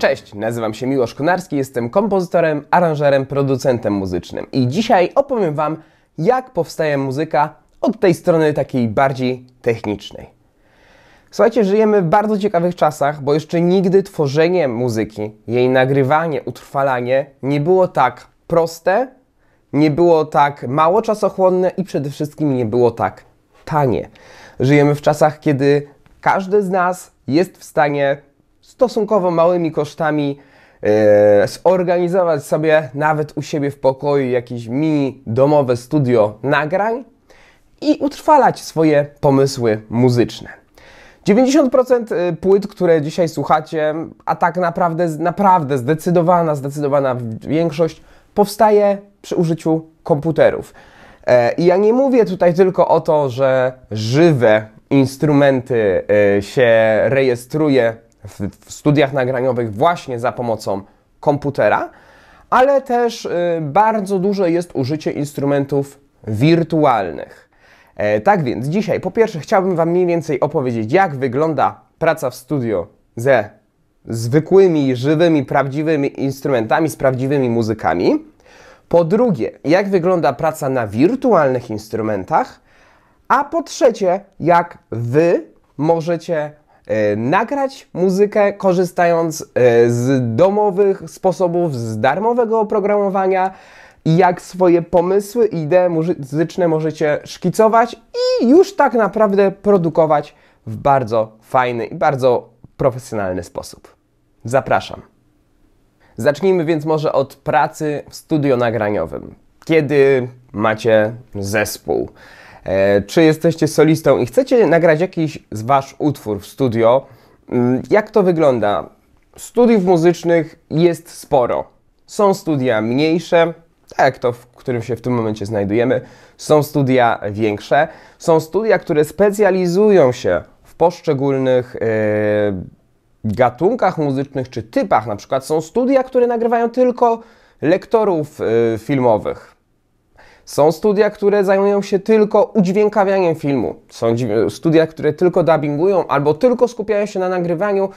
Cześć, nazywam się Miłosz Konarski, jestem kompozytorem, aranżerem, producentem muzycznym i dzisiaj opowiem Wam, jak powstaje muzyka od tej strony takiej bardziej technicznej. Słuchajcie, żyjemy w bardzo ciekawych czasach, bo jeszcze nigdy tworzenie muzyki, jej nagrywanie, utrwalanie nie było tak proste, nie było tak mało czasochłonne i przede wszystkim nie było tak tanie. Żyjemy w czasach, kiedy każdy z nas jest w stanie stosunkowo małymi kosztami e, zorganizować sobie nawet u siebie w pokoju jakieś mini domowe studio nagrań i utrwalać swoje pomysły muzyczne. 90% e, płyt, które dzisiaj słuchacie, a tak naprawdę, naprawdę zdecydowana, zdecydowana większość powstaje przy użyciu komputerów. E, I ja nie mówię tutaj tylko o to, że żywe instrumenty się rejestruje w, w studiach nagraniowych właśnie za pomocą komputera, ale też y, bardzo duże jest użycie instrumentów wirtualnych. E, tak więc dzisiaj po pierwsze chciałbym Wam mniej więcej opowiedzieć, jak wygląda praca w studio ze zwykłymi, żywymi, prawdziwymi instrumentami, z prawdziwymi muzykami. Po drugie, jak wygląda praca na wirtualnych instrumentach. A po trzecie, jak Wy możecie E, nagrać muzykę korzystając e, z domowych sposobów, z darmowego oprogramowania i jak swoje pomysły i idee muzyczne możecie szkicować i już tak naprawdę produkować w bardzo fajny i bardzo profesjonalny sposób. Zapraszam. Zacznijmy więc może od pracy w studio nagraniowym. Kiedy macie zespół, E, czy jesteście solistą i chcecie nagrać jakiś z Wasz utwór w studio? Mm, jak to wygląda? Studiów muzycznych jest sporo. Są studia mniejsze, tak jak to, w którym się w tym momencie znajdujemy. Są studia większe. Są studia, które specjalizują się w poszczególnych yy, gatunkach muzycznych czy typach. Na przykład są studia, które nagrywają tylko lektorów yy, filmowych są studia, które zajmują się tylko udźwiękawianiem filmu. Są studia, które tylko dubbingują albo tylko skupiają się na nagrywaniu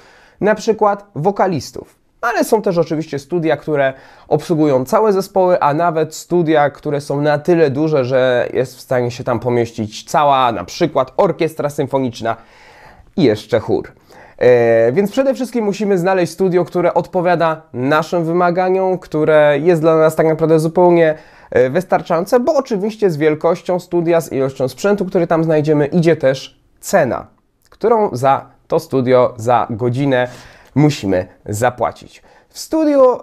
na przykład wokalistów. Ale są też oczywiście studia, które obsługują całe zespoły, a nawet studia, które są na tyle duże, że jest w stanie się tam pomieścić cała na przykład orkiestra symfoniczna i jeszcze chór. E, więc przede wszystkim musimy znaleźć studio, które odpowiada naszym wymaganiom, które jest dla nas tak naprawdę zupełnie e, wystarczające, bo oczywiście z wielkością studia, z ilością sprzętu, który tam znajdziemy, idzie też cena, którą za to studio, za godzinę musimy zapłacić. W studiu e,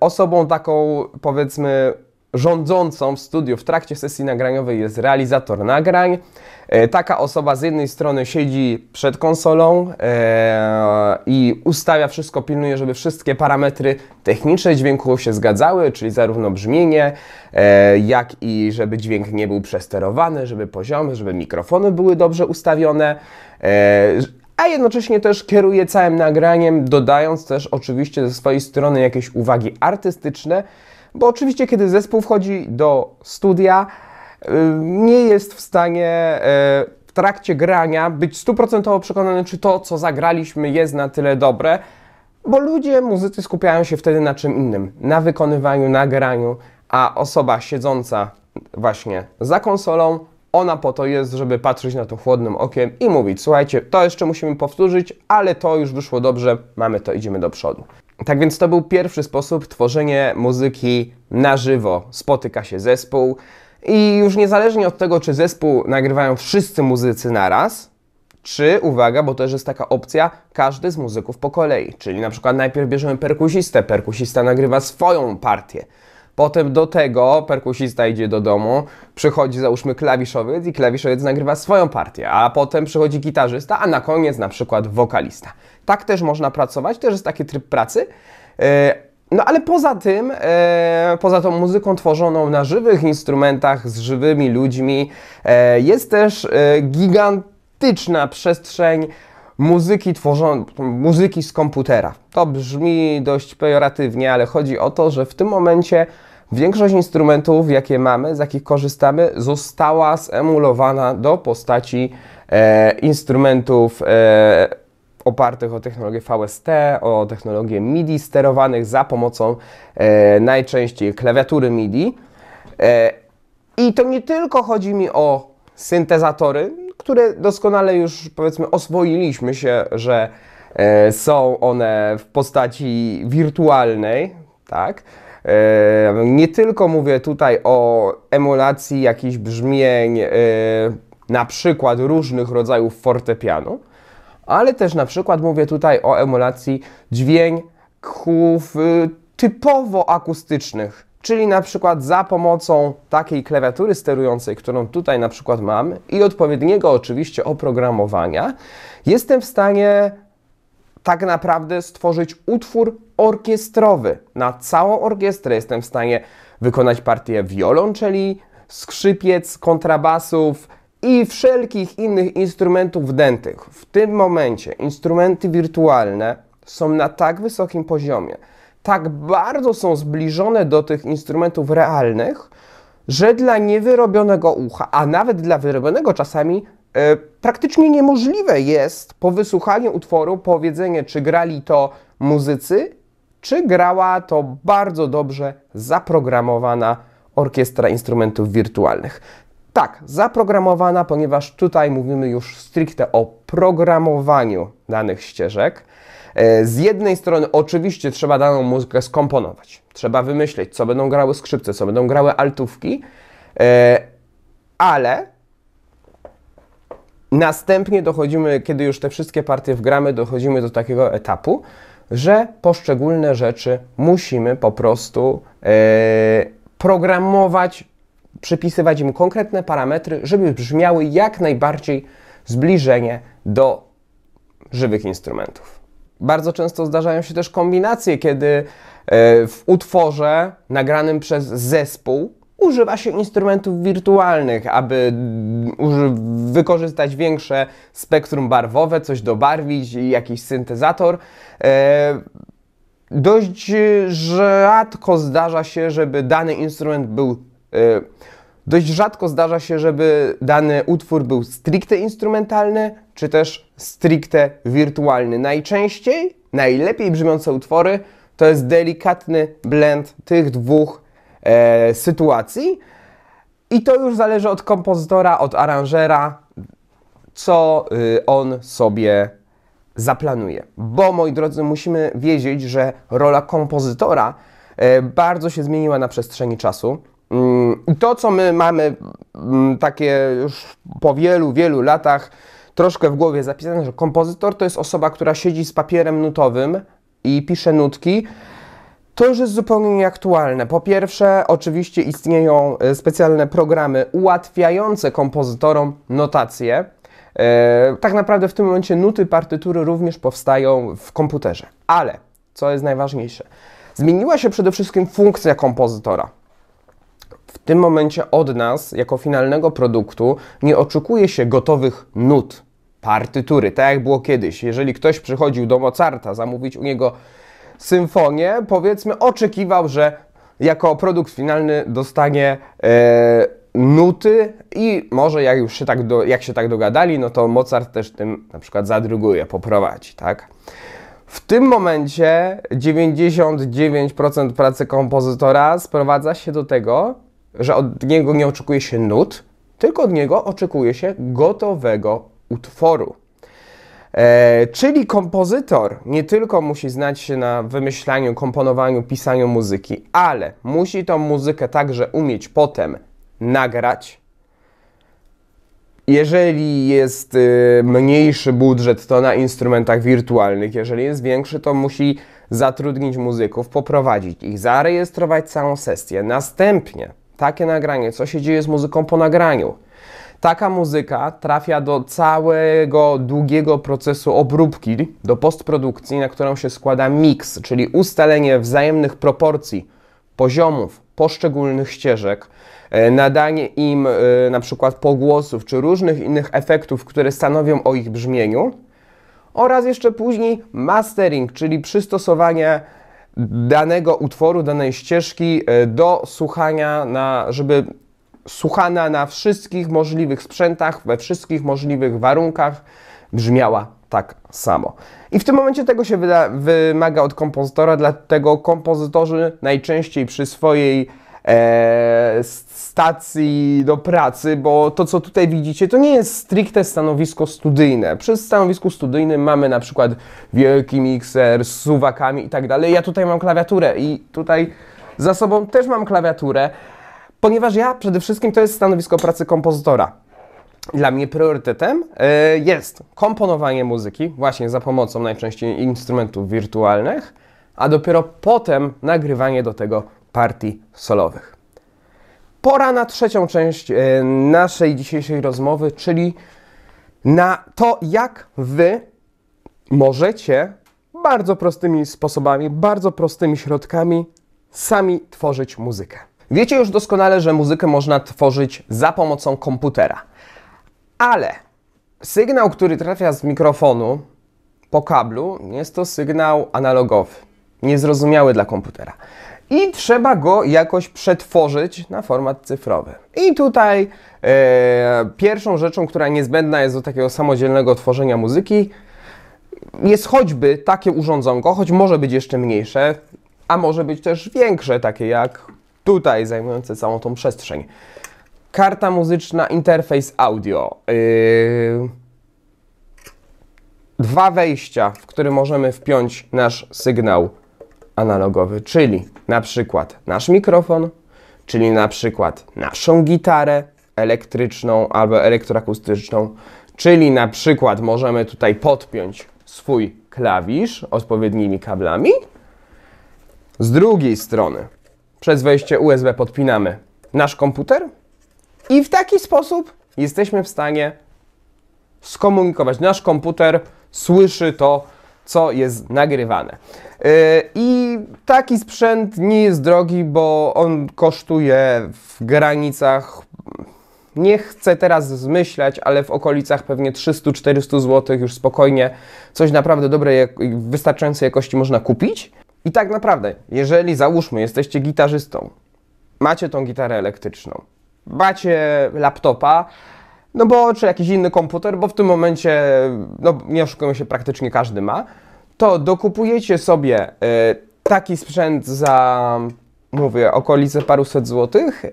osobą taką, powiedzmy, rządzącą w studiu w trakcie sesji nagraniowej jest realizator nagrań. E, taka osoba z jednej strony siedzi przed konsolą e, i ustawia wszystko, pilnuje, żeby wszystkie parametry techniczne dźwięku się zgadzały, czyli zarówno brzmienie, e, jak i żeby dźwięk nie był przesterowany, żeby poziomy, żeby mikrofony były dobrze ustawione a jednocześnie też kieruje całym nagraniem, dodając też oczywiście ze swojej strony jakieś uwagi artystyczne, bo oczywiście, kiedy zespół wchodzi do studia, y, nie jest w stanie y, w trakcie grania być stuprocentowo przekonany, czy to, co zagraliśmy, jest na tyle dobre, bo ludzie, muzycy skupiają się wtedy na czym innym, na wykonywaniu, na graniu, a osoba siedząca właśnie za konsolą, ona po to jest, żeby patrzeć na to chłodnym okiem i mówić, słuchajcie, to jeszcze musimy powtórzyć, ale to już wyszło dobrze, mamy to, idziemy do przodu. Tak więc to był pierwszy sposób tworzenie muzyki na żywo. Spotyka się zespół i już niezależnie od tego, czy zespół nagrywają wszyscy muzycy naraz, czy, uwaga, bo też jest taka opcja, każdy z muzyków po kolei. Czyli na przykład najpierw bierzemy perkusistę, perkusista nagrywa swoją partię. Potem do tego perkusista idzie do domu, przychodzi załóżmy klawiszowiec i klawiszowiec nagrywa swoją partię, a potem przychodzi gitarzysta, a na koniec na przykład wokalista. Tak też można pracować, też jest taki tryb pracy. E, no ale poza tym, e, poza tą muzyką tworzoną na żywych instrumentach, z żywymi ludźmi, e, jest też gigantyczna przestrzeń muzyki tworzonej, muzyki z komputera. To brzmi dość pejoratywnie, ale chodzi o to, że w tym momencie większość instrumentów, jakie mamy, z jakich korzystamy, została zemulowana do postaci e, instrumentów e, opartych o technologię VST, o technologię MIDI sterowanych za pomocą e, najczęściej klawiatury MIDI. E, I to nie tylko chodzi mi o syntezatory, które doskonale już powiedzmy oswoiliśmy się, że e, są one w postaci wirtualnej, tak? E, nie tylko mówię tutaj o emulacji jakichś brzmień, e, na przykład różnych rodzajów fortepianu, ale też na przykład mówię tutaj o emulacji dźwięków y, typowo akustycznych, czyli na przykład za pomocą takiej klawiatury sterującej, którą tutaj na przykład mam i odpowiedniego oczywiście oprogramowania, jestem w stanie tak naprawdę stworzyć utwór orkiestrowy. Na całą orkiestrę jestem w stanie wykonać partię wiolonczeli, skrzypiec, kontrabasów, i wszelkich innych instrumentów wdętych. W tym momencie instrumenty wirtualne są na tak wysokim poziomie, tak bardzo są zbliżone do tych instrumentów realnych, że dla niewyrobionego ucha, a nawet dla wyrobionego czasami, e, praktycznie niemożliwe jest po wysłuchaniu utworu powiedzenie, czy grali to muzycy, czy grała to bardzo dobrze zaprogramowana orkiestra instrumentów wirtualnych. Tak, zaprogramowana, ponieważ tutaj mówimy już stricte o programowaniu danych ścieżek. E, z jednej strony oczywiście trzeba daną muzykę skomponować. Trzeba wymyśleć, co będą grały skrzypce, co będą grały altówki, e, ale następnie dochodzimy, kiedy już te wszystkie partie wgramy, dochodzimy do takiego etapu, że poszczególne rzeczy musimy po prostu e, programować przypisywać im konkretne parametry, żeby brzmiały jak najbardziej zbliżenie do żywych instrumentów. Bardzo często zdarzają się też kombinacje, kiedy e, w utworze nagranym przez zespół używa się instrumentów wirtualnych, aby wykorzystać większe spektrum barwowe, coś dobarwić, jakiś syntezator. E, dość rzadko zdarza się, żeby dany instrument był Dość rzadko zdarza się, żeby dany utwór był stricte instrumentalny, czy też stricte wirtualny. Najczęściej, najlepiej brzmiące utwory to jest delikatny blend tych dwóch e, sytuacji. I to już zależy od kompozytora, od aranżera, co y, on sobie zaplanuje. Bo moi drodzy, musimy wiedzieć, że rola kompozytora e, bardzo się zmieniła na przestrzeni czasu. Mm, I to, co my mamy mm, takie już po wielu, wielu latach troszkę w głowie zapisane, że kompozytor to jest osoba, która siedzi z papierem nutowym i pisze nutki, to już jest zupełnie nieaktualne. Po pierwsze, oczywiście istnieją e, specjalne programy ułatwiające kompozytorom notację. E, tak naprawdę w tym momencie nuty partytury również powstają w komputerze. Ale, co jest najważniejsze, zmieniła się przede wszystkim funkcja kompozytora w tym momencie od nas, jako finalnego produktu, nie oczekuje się gotowych nut, partytury, tak jak było kiedyś. Jeżeli ktoś przychodził do Mozarta zamówić u niego symfonię, powiedzmy, oczekiwał, że jako produkt finalny dostanie e, nuty i może jak już się tak, do, jak się tak dogadali, no to Mozart też tym na przykład zadruguje, poprowadzi, tak? W tym momencie 99% pracy kompozytora sprowadza się do tego, że od niego nie oczekuje się nut, tylko od niego oczekuje się gotowego utworu. E, czyli kompozytor nie tylko musi znać się na wymyślaniu, komponowaniu, pisaniu muzyki, ale musi tą muzykę także umieć potem nagrać. Jeżeli jest y, mniejszy budżet, to na instrumentach wirtualnych, jeżeli jest większy, to musi zatrudnić muzyków, poprowadzić ich, zarejestrować całą sesję. Następnie takie nagranie, co się dzieje z muzyką po nagraniu. Taka muzyka trafia do całego długiego procesu obróbki, do postprodukcji, na którą się składa miks, czyli ustalenie wzajemnych proporcji, poziomów, poszczególnych ścieżek, e, nadanie im e, na przykład pogłosów czy różnych innych efektów, które stanowią o ich brzmieniu oraz jeszcze później mastering, czyli przystosowanie danego utworu, danej ścieżki e, do słuchania, na, żeby słuchana na wszystkich możliwych sprzętach, we wszystkich możliwych warunkach, brzmiała tak samo. I w tym momencie tego się wyda, wymaga od kompozytora, dlatego kompozytorzy najczęściej przy swojej e, stacji do pracy, bo to, co tutaj widzicie, to nie jest stricte stanowisko studyjne. Przy stanowisku studyjnym mamy na przykład wielki mikser z suwakami i tak dalej. Ja tutaj mam klawiaturę i tutaj za sobą też mam klawiaturę, ponieważ ja przede wszystkim to jest stanowisko pracy kompozytora dla mnie priorytetem e, jest komponowanie muzyki, właśnie za pomocą najczęściej instrumentów wirtualnych, a dopiero potem nagrywanie do tego partii solowych. Pora na trzecią część e, naszej dzisiejszej rozmowy, czyli na to, jak Wy możecie bardzo prostymi sposobami, bardzo prostymi środkami sami tworzyć muzykę. Wiecie już doskonale, że muzykę można tworzyć za pomocą komputera, ale sygnał, który trafia z mikrofonu po kablu, jest to sygnał analogowy, niezrozumiały dla komputera i trzeba go jakoś przetworzyć na format cyfrowy. I tutaj e, pierwszą rzeczą, która niezbędna jest do takiego samodzielnego tworzenia muzyki, jest choćby takie urządzonko, choć może być jeszcze mniejsze, a może być też większe, takie jak tutaj, zajmujące całą tą przestrzeń. Karta muzyczna, interfejs audio. Yy... Dwa wejścia, w które możemy wpiąć nasz sygnał analogowy, czyli na przykład nasz mikrofon, czyli na przykład naszą gitarę elektryczną albo elektroakustyczną, czyli na przykład możemy tutaj podpiąć swój klawisz odpowiednimi kablami. Z drugiej strony przez wejście USB podpinamy nasz komputer i w taki sposób jesteśmy w stanie skomunikować. Nasz komputer słyszy to, co jest nagrywane. Y, I taki sprzęt nie jest drogi, bo on kosztuje w granicach nie chcę teraz zmyślać, ale w okolicach pewnie 300-400 zł już spokojnie coś naprawdę dobrej, wystarczającej jakości można kupić. I tak naprawdę, jeżeli załóżmy, jesteście gitarzystą, macie tą gitarę elektryczną, macie laptopa, no bo czy jakiś inny komputer, bo w tym momencie, no nie oszukujmy się, praktycznie każdy ma, to dokupujecie sobie y, taki sprzęt za, mówię, okolice paruset złotych y,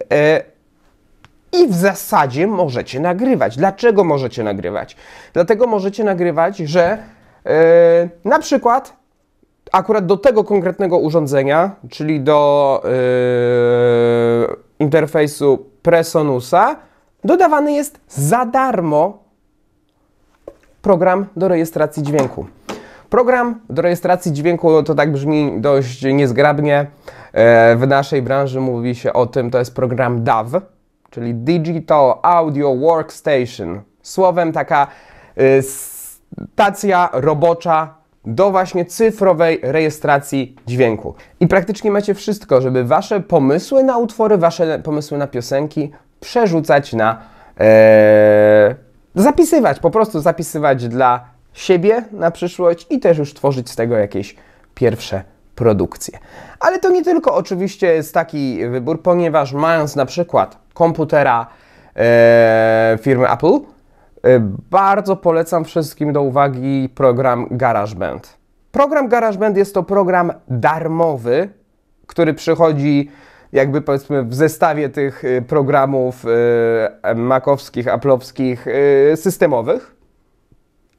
i w zasadzie możecie nagrywać. Dlaczego możecie nagrywać? Dlatego możecie nagrywać, że y, na przykład akurat do tego konkretnego urządzenia, czyli do y, interfejsu Presonusa, dodawany jest za darmo program do rejestracji dźwięku. Program do rejestracji dźwięku no to tak brzmi dość niezgrabnie. E, w naszej branży mówi się o tym, to jest program DAW, czyli Digital Audio Workstation. Słowem taka e, stacja robocza do właśnie cyfrowej rejestracji dźwięku. I praktycznie macie wszystko, żeby wasze pomysły na utwory, wasze pomysły na piosenki przerzucać na e, zapisywać, po prostu zapisywać dla siebie na przyszłość i też już tworzyć z tego jakieś pierwsze produkcje. Ale to nie tylko oczywiście jest taki wybór, ponieważ mając na przykład komputera e, firmy Apple, e, bardzo polecam wszystkim do uwagi program GarageBand. Program GarageBand jest to program darmowy, który przychodzi jakby powiedzmy w zestawie tych y, programów y, makowskich, aplowskich, y, systemowych.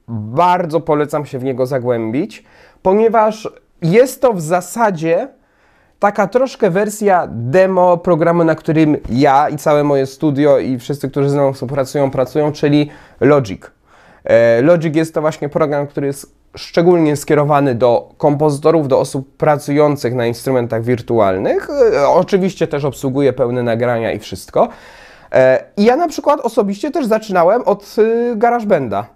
Bardzo polecam się w niego zagłębić, ponieważ jest to w zasadzie taka troszkę wersja demo programu, na którym ja i całe moje studio i wszyscy, którzy ze mną współpracują, pracują, czyli Logic. E, Logic jest to właśnie program, który jest szczególnie skierowany do kompozytorów, do osób pracujących na instrumentach wirtualnych. E, oczywiście też obsługuje pełne nagrania i wszystko. E, I ja na przykład osobiście też zaczynałem od y, GarageBanda,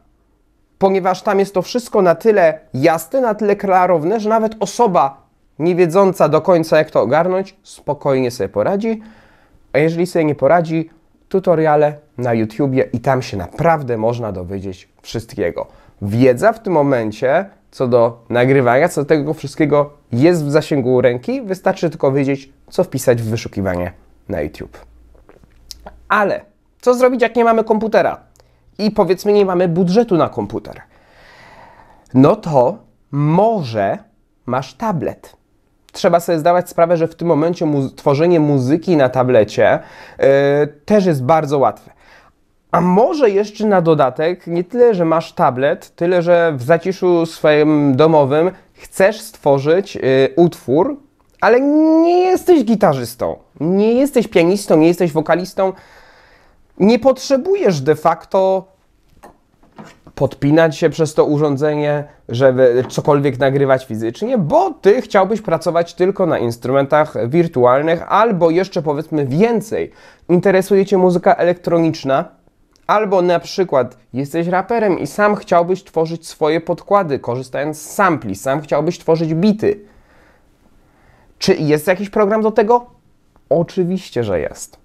ponieważ tam jest to wszystko na tyle jasne, na tyle klarowne, że nawet osoba wiedząca do końca jak to ogarnąć, spokojnie sobie poradzi. A jeżeli sobie nie poradzi, tutoriale na YouTubie i tam się naprawdę można dowiedzieć wszystkiego wiedza w tym momencie co do nagrywania, co do tego wszystkiego jest w zasięgu ręki. Wystarczy tylko wiedzieć, co wpisać w wyszukiwanie na YouTube. Ale co zrobić, jak nie mamy komputera? I powiedzmy, nie mamy budżetu na komputer. No to może masz tablet. Trzeba sobie zdawać sprawę, że w tym momencie mu tworzenie muzyki na tablecie yy, też jest bardzo łatwe. A może jeszcze na dodatek, nie tyle, że masz tablet, tyle, że w zaciszu swoim domowym chcesz stworzyć y, utwór, ale nie jesteś gitarzystą, nie jesteś pianistą, nie jesteś wokalistą. Nie potrzebujesz de facto podpinać się przez to urządzenie, żeby cokolwiek nagrywać fizycznie, bo ty chciałbyś pracować tylko na instrumentach wirtualnych albo jeszcze powiedzmy więcej. Interesuje cię muzyka elektroniczna, Albo na przykład jesteś raperem i sam chciałbyś tworzyć swoje podkłady, korzystając z sampli, sam chciałbyś tworzyć bity. Czy jest jakiś program do tego? Oczywiście, że jest.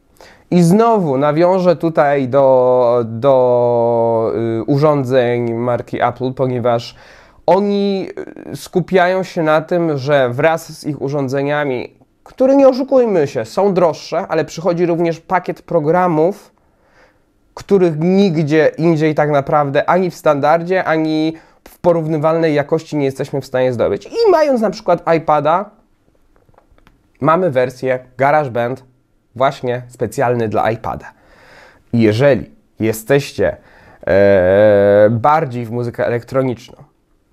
I znowu nawiążę tutaj do, do y, urządzeń marki Apple, ponieważ oni y, skupiają się na tym, że wraz z ich urządzeniami, które nie oszukujmy się, są droższe, ale przychodzi również pakiet programów, których nigdzie indziej tak naprawdę ani w standardzie, ani w porównywalnej jakości nie jesteśmy w stanie zdobyć. I mając na przykład iPada, mamy wersję GarageBand właśnie specjalny dla iPada. I jeżeli jesteście e, bardziej w muzykę elektroniczną,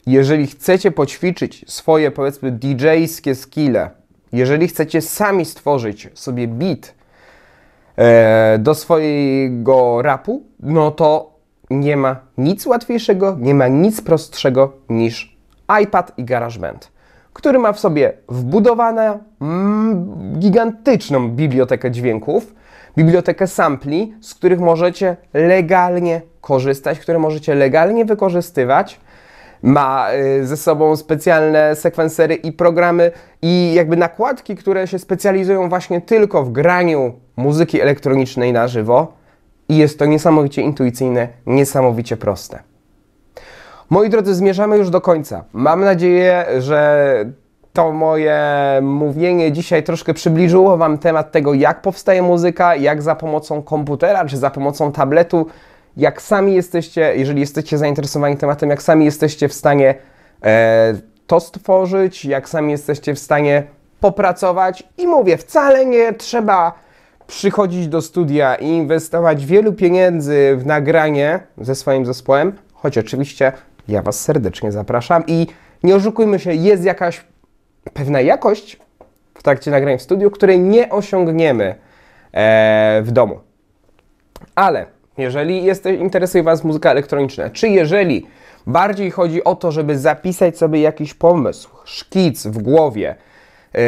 jeżeli chcecie poćwiczyć swoje powiedzmy DJ-skie skille, jeżeli chcecie sami stworzyć sobie beat, E, do swojego rapu, no to nie ma nic łatwiejszego, nie ma nic prostszego niż iPad i GarageBand, który ma w sobie wbudowaną mm, gigantyczną bibliotekę dźwięków, bibliotekę sampli, z których możecie legalnie korzystać, które możecie legalnie wykorzystywać ma y, ze sobą specjalne sekwensery i programy i jakby nakładki, które się specjalizują właśnie tylko w graniu muzyki elektronicznej na żywo i jest to niesamowicie intuicyjne, niesamowicie proste. Moi drodzy, zmierzamy już do końca. Mam nadzieję, że to moje mówienie dzisiaj troszkę przybliżyło Wam temat tego, jak powstaje muzyka, jak za pomocą komputera czy za pomocą tabletu jak sami jesteście, jeżeli jesteście zainteresowani tematem, jak sami jesteście w stanie e, to stworzyć, jak sami jesteście w stanie popracować. I mówię, wcale nie trzeba przychodzić do studia i inwestować wielu pieniędzy w nagranie ze swoim zespołem, choć oczywiście ja Was serdecznie zapraszam i nie oszukujmy się, jest jakaś pewna jakość w trakcie nagrań w studiu, której nie osiągniemy e, w domu. Ale jeżeli jest, interesuje Was muzyka elektroniczna, czy jeżeli bardziej chodzi o to, żeby zapisać sobie jakiś pomysł, szkic w głowie, yy,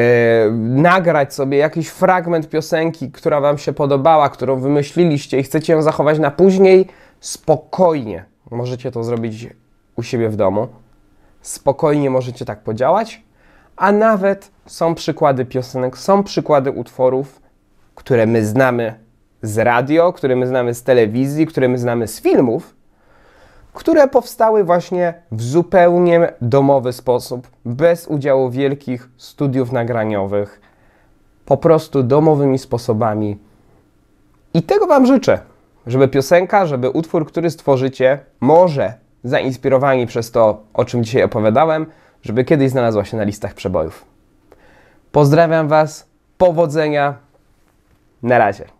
nagrać sobie jakiś fragment piosenki, która Wam się podobała, którą wymyśliliście i chcecie ją zachować na później, spokojnie możecie to zrobić u siebie w domu. Spokojnie możecie tak podziałać, a nawet są przykłady piosenek, są przykłady utworów, które my znamy z radio, które my znamy z telewizji, które my znamy z filmów, które powstały właśnie w zupełnie domowy sposób, bez udziału wielkich studiów nagraniowych, po prostu domowymi sposobami. I tego Wam życzę, żeby piosenka, żeby utwór, który stworzycie, może zainspirowani przez to, o czym dzisiaj opowiadałem, żeby kiedyś znalazła się na listach przebojów. Pozdrawiam Was, powodzenia, na razie.